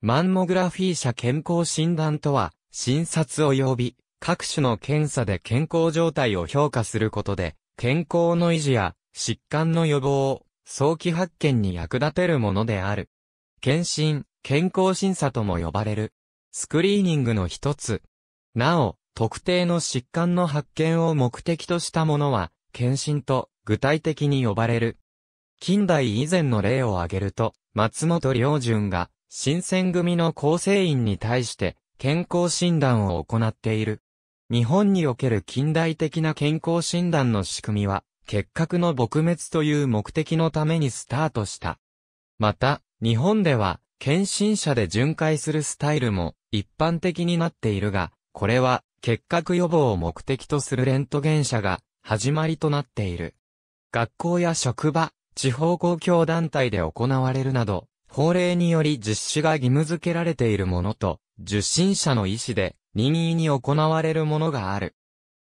マンモグラフィー社健康診断とは、診察及び各種の検査で健康状態を評価することで、健康の維持や疾患の予防、を早期発見に役立てるものである。検診、健康審査とも呼ばれる。スクリーニングの一つ。なお、特定の疾患の発見を目的としたものは、検診と具体的に呼ばれる。近代以前の例を挙げると、松本良順が新選組の構成員に対して健康診断を行っている。日本における近代的な健康診断の仕組みは、結核の撲滅という目的のためにスタートした。また、日本では、検診者で巡回するスタイルも一般的になっているが、これは結核予防を目的とするレントゲン車が始まりとなっている。学校や職場、地方公共団体で行われるなど、法令により実施が義務付けられているものと、受信者の意思で任意に行われるものがある。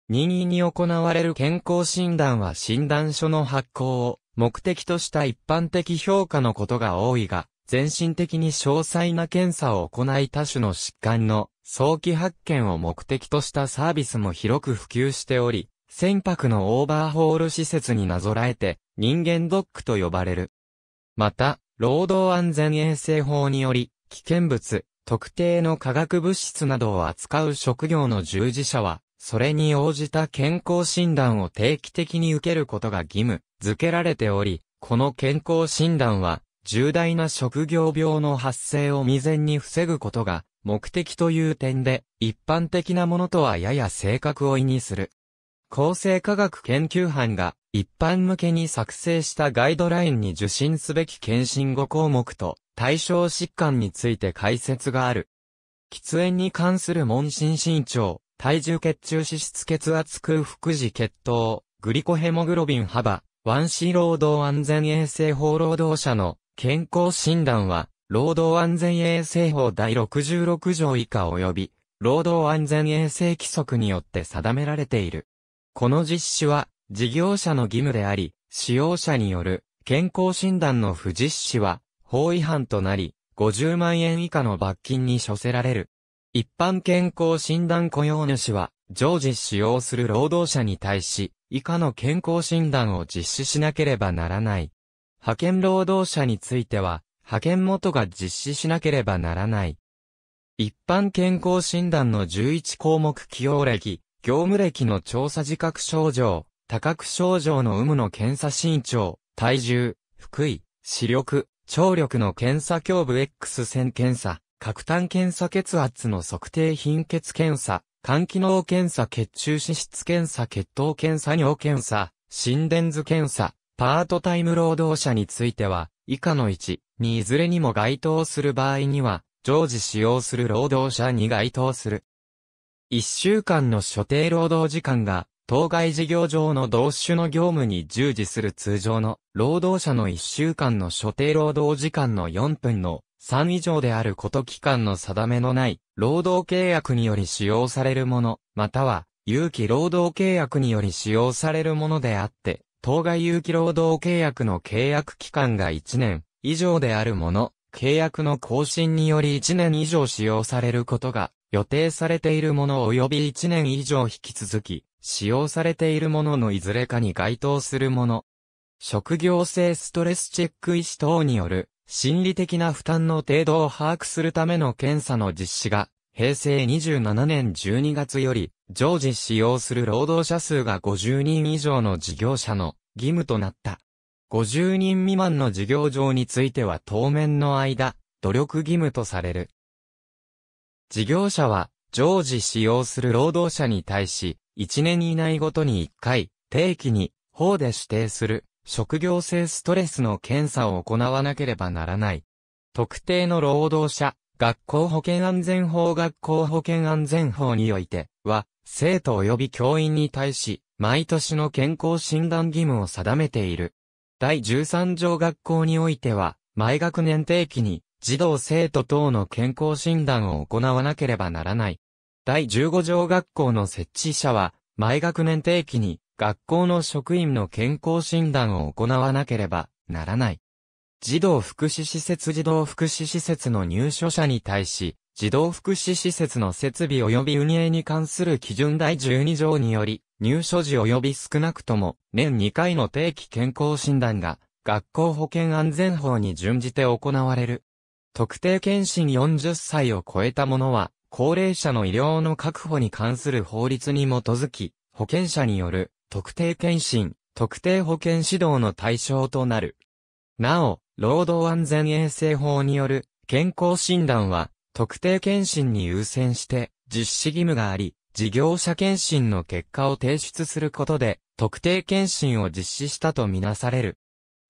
任意に行われる健康診断は診断書の発行を目的とした一般的評価のことが多いが、全身的に詳細な検査を行い多種の疾患の早期発見を目的としたサービスも広く普及しており、船舶のオーバーホール施設になぞらえて人間ドックと呼ばれる。また、労働安全衛生法により、危険物、特定の化学物質などを扱う職業の従事者は、それに応じた健康診断を定期的に受けることが義務付けられており、この健康診断は、重大な職業病の発生を未然に防ぐことが目的という点で、一般的なものとはやや性格を意味する。厚生科学研究班が一般向けに作成したガイドラインに受診すべき検診5項目と対象疾患について解説がある。喫煙に関する問診身長、体重血中脂質血圧空腹時血糖、グリコヘモグロビン幅、1C 労働安全衛生法労働者の健康診断は、労働安全衛生法第66条以下及び、労働安全衛生規則によって定められている。この実施は、事業者の義務であり、使用者による健康診断の不実施は、法違反となり、50万円以下の罰金に処せられる。一般健康診断雇用主は、常時使用する労働者に対し、以下の健康診断を実施しなければならない。派遣労働者については、派遣元が実施しなければならない。一般健康診断の11項目起用歴、業務歴の調査自覚症状、多角症状の有無の検査身長、体重、腹井視力、聴力の検査胸部 X 線検査、核炭検査血圧の測定貧血検査、肝機能検査血中脂質検査血糖検査尿検査、心電図検査、パートタイム労働者については、以下の1にいずれにも該当する場合には、常時使用する労働者に該当する。一週間の所定労働時間が、当該事業上の同種の業務に従事する通常の労働者の一週間の所定労働時間の4分の3以上であること期間の定めのない労働契約により使用されるもの、または有期労働契約により使用されるものであって、当該有期労働契約の契約期間が1年以上であるもの、契約の更新により1年以上使用されることが予定されているもの及び1年以上引き続き、使用されているもののいずれかに該当するもの。職業性ストレスチェック医師等による心理的な負担の程度を把握するための検査の実施が平成27年12月より常時使用する労働者数が50人以上の事業者の義務となった。50人未満の事業場については当面の間努力義務とされる。事業者は、常時使用する労働者に対し、1年以内ごとに1回、定期に、法で指定する、職業性ストレスの検査を行わなければならない。特定の労働者、学校保健安全法学校保健安全法においては、生徒及び教員に対し、毎年の健康診断義務を定めている。第13条学校においては、毎学年定期に、児童生徒等の健康診断を行わなければならない。第15条学校の設置者は、毎学年定期に学校の職員の健康診断を行わなければならない。児童福祉施設児童福祉施設の入所者に対し、児童福祉施設の設備及び運営に関する基準第12条により、入所時及び少なくとも年2回の定期健康診断が学校保健安全法に準じて行われる。特定健診40歳を超えた者は、高齢者の医療の確保に関する法律に基づき、保険者による特定健診、特定保険指導の対象となる。なお、労働安全衛生法による健康診断は、特定健診に優先して実施義務があり、事業者検診の結果を提出することで、特定検診を実施したとみなされる。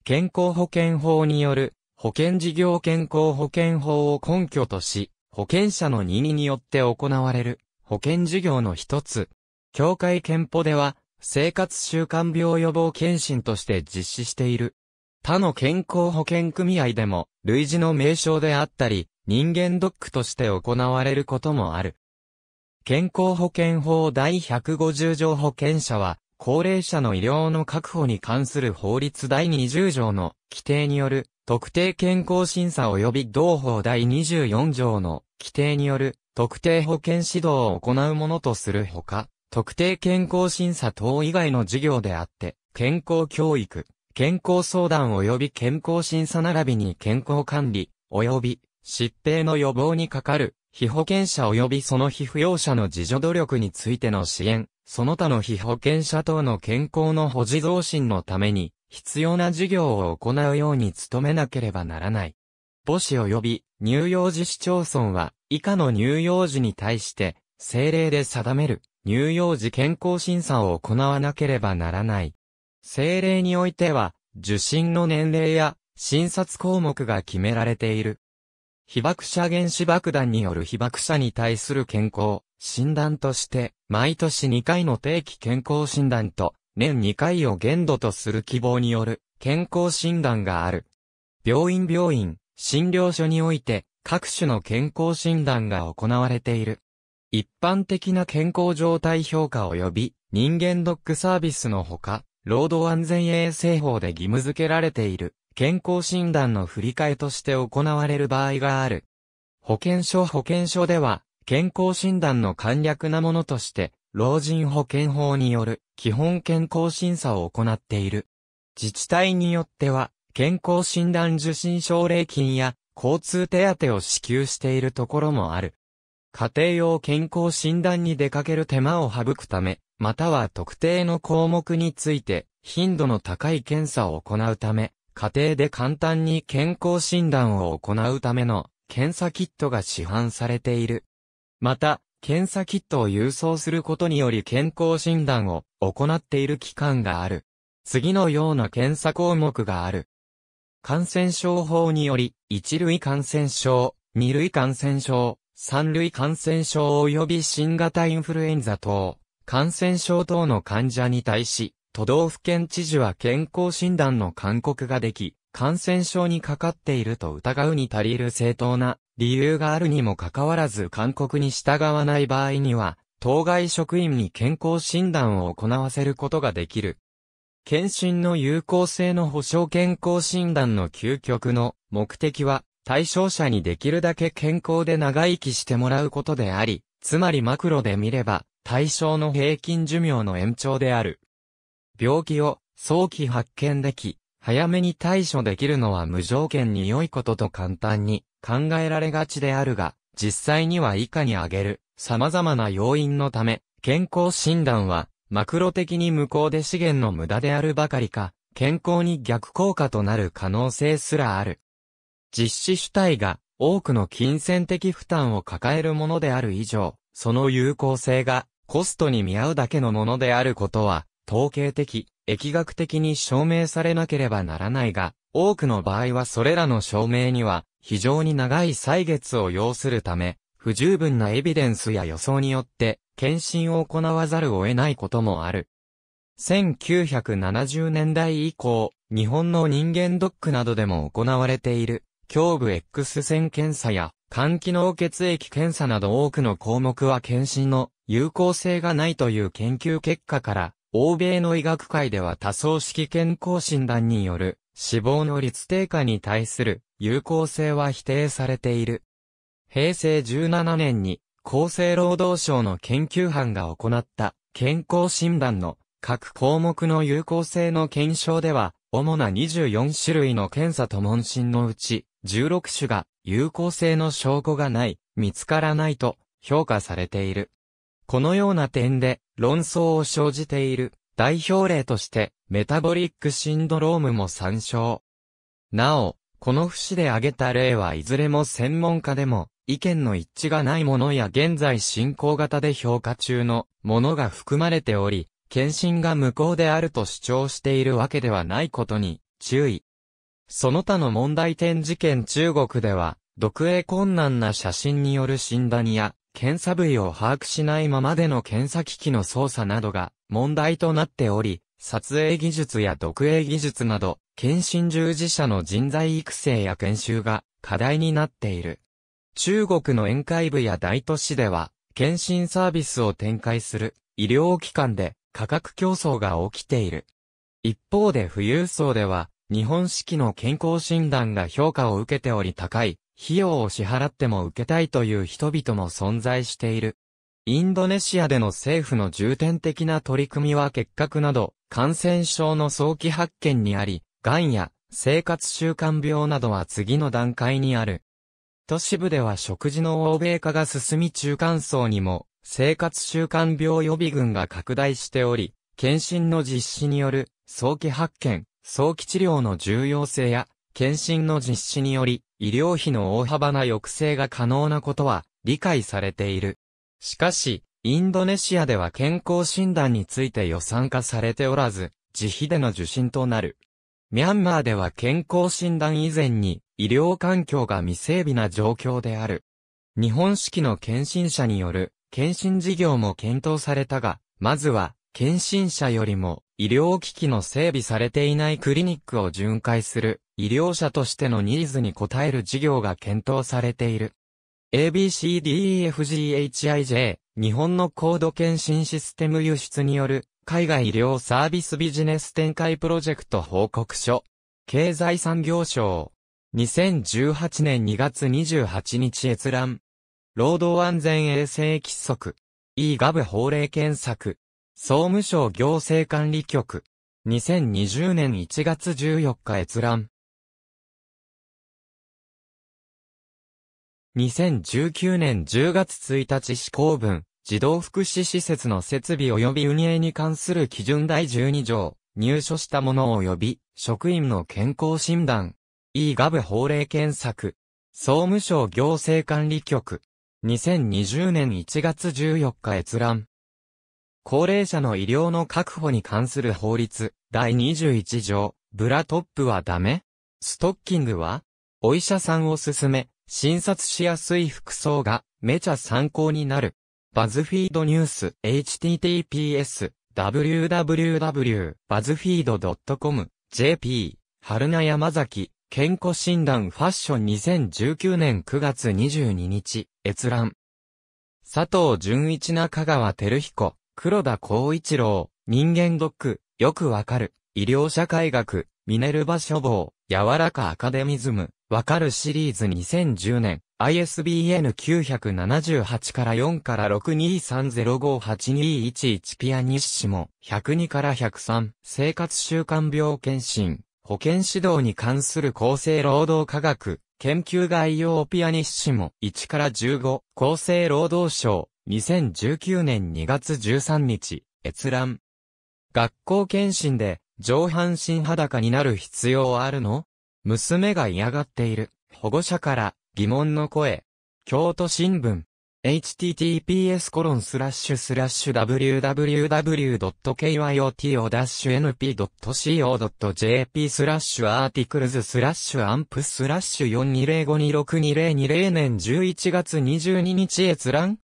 健康保険法による保険事業健康保険法を根拠とし、保険者の任意によって行われる保険事業の一つ。協会憲法では、生活習慣病予防検診として実施している。他の健康保険組合でも、類似の名称であったり、人間ドックとして行われることもある。健康保険法第150条保険者は、高齢者の医療の確保に関する法律第20条の規定による特定健康審査及び同法第24条の規定による特定保健指導を行うものとするほか、特定健康審査等以外の事業であって、健康教育、健康相談及び健康審査並びに健康管理、及び疾病の予防にかかる、被保険者及びその被扶養者の自助努力についての支援、その他の被保険者等の健康の保持増進のために、必要な事業を行うように努めなければならない。母子及び乳幼児市町村は、以下の乳幼児に対して、政令で定める乳幼児健康審査を行わなければならない。政令においては、受診の年齢や診察項目が決められている。被爆者原子爆弾による被爆者に対する健康、診断として、毎年2回の定期健康診断と、年2回を限度とする希望による健康診断がある。病院病院、診療所において各種の健康診断が行われている。一般的な健康状態評価及び人間ドックサービスのほか、労働安全衛生法で義務付けられている健康診断の振り替えとして行われる場合がある。保険所保険所では健康診断の簡略なものとして、老人保健法による基本健康審査を行っている。自治体によっては、健康診断受診奨励金や交通手当を支給しているところもある。家庭用健康診断に出かける手間を省くため、または特定の項目について頻度の高い検査を行うため、家庭で簡単に健康診断を行うための検査キットが市販されている。また、検査キットを郵送することにより健康診断を行っている機関がある。次のような検査項目がある。感染症法により、一類感染症、二類感染症、三類感染症及び新型インフルエンザ等、感染症等の患者に対し、都道府県知事は健康診断の勧告ができ、感染症にかかっていると疑うに足りる正当な理由があるにもかかわらず勧告に従わない場合には、当該職員に健康診断を行わせることができる。検診の有効性の保障健康診断の究極の目的は、対象者にできるだけ健康で長生きしてもらうことであり、つまりマクロで見れば、対象の平均寿命の延長である。病気を早期発見でき、早めに対処できるのは無条件に良いことと簡単に考えられがちであるが、実際には以下に挙げる様々な要因のため、健康診断はマクロ的に無効で資源の無駄であるばかりか、健康に逆効果となる可能性すらある。実施主体が多くの金銭的負担を抱えるものである以上、その有効性がコストに見合うだけのものであることは、統計的疫学的に証明されなければならないが、多くの場合はそれらの証明には非常に長い歳月を要するため、不十分なエビデンスや予想によって検診を行わざるを得ないこともある。1970年代以降、日本の人間ドックなどでも行われている、胸部 X 線検査や、肝機能血液検査など多くの項目は検診の有効性がないという研究結果から欧米の医学界では多層式健康診断による死亡の率低下に対する有効性は否定されている。平成17年に厚生労働省の研究班が行った健康診断の各項目の有効性の検証では、主な24種類の検査と問診のうち、16種が有効性の証拠がない、見つからないと評価されている。このような点で論争を生じている代表例としてメタボリックシンドロームも参照。なお、この節で挙げた例はいずれも専門家でも意見の一致がないものや現在進行型で評価中のものが含まれており、検診が無効であると主張しているわけではないことに注意。その他の問題点事件中国では、毒影困難な写真による診断や検査部位を把握しないままでの検査機器の操作などが問題となっており、撮影技術や読影技術など、検診従事者の人材育成や研修が課題になっている。中国の沿海部や大都市では、検診サービスを展開する医療機関で価格競争が起きている。一方で富裕層では、日本式の健康診断が評価を受けており高い、費用を支払っても受けたいという人々も存在している。インドネシアでの政府の重点的な取り組みは結核など、感染症の早期発見にあり、癌や生活習慣病などは次の段階にある。都市部では食事の欧米化が進み中間層にも生活習慣病予備軍が拡大しており、検診の実施による早期発見、早期治療の重要性や、検診の実施により、医療費の大幅な抑制が可能なことは理解されている。しかし、インドネシアでは健康診断について予算化されておらず、自費での受診となる。ミャンマーでは健康診断以前に医療環境が未整備な状況である。日本式の検診者による検診事業も検討されたが、まずは検診者よりも医療機器の整備されていないクリニックを巡回する医療者としてのニーズに応える事業が検討されている。ABCDEFGHIJ 日本の高度検診システム輸出による海外医療サービスビジネス展開プロジェクト報告書。経済産業省。2018年2月28日閲覧。労働安全衛生規則。e ガブ法令検索。総務省行政管理局。2020年1月14日閲覧。2019年10月1日施行分、児童福祉施設の設備及び運営に関する基準第12条、入所した者及び、職員の健康診断。e ガブ法令検索。総務省行政管理局。2020年1月14日閲覧。高齢者の医療の確保に関する法律、第21条、ブラトップはダメストッキングはお医者さんを勧め、診察しやすい服装が、めちゃ参考になる。バズフィードニュース、https、www.buzzfeed.com、jp、春名山崎、健康診断ファッション2019年9月22日、閲覧。佐藤純一中川照彦。黒田光一郎、人間ドック、よくわかる、医療社会学、ミネルヴァ書房、柔らかアカデミズム、わかるシリーズ2010年、ISBN 978から4から623058211ピアニッシモ、102から103、生活習慣病検診、保健指導に関する厚生労働科学、研究概要ピアニッシモ、1から15、厚生労働省、2019年2月13日、閲覧。学校検診で上半身裸になる必要はあるの娘が嫌がっている。保護者から疑問の声。京都新聞。https www.kyot-np.co.jp スラッシュアーティクルズスラッシュアンプスラッシュ4205262020年11月22日閲覧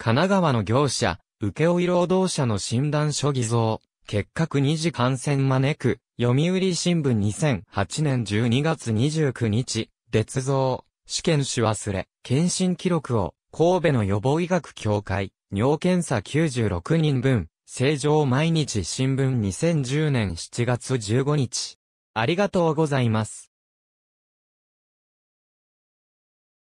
神奈川の業者、請負労働者の診断書偽造、結核二次感染招く、読売新聞2008年12月29日、列造、試験種忘れ、検診記録を、神戸の予防医学協会、尿検査96人分、正常毎日新聞2010年7月15日。ありがとうございます。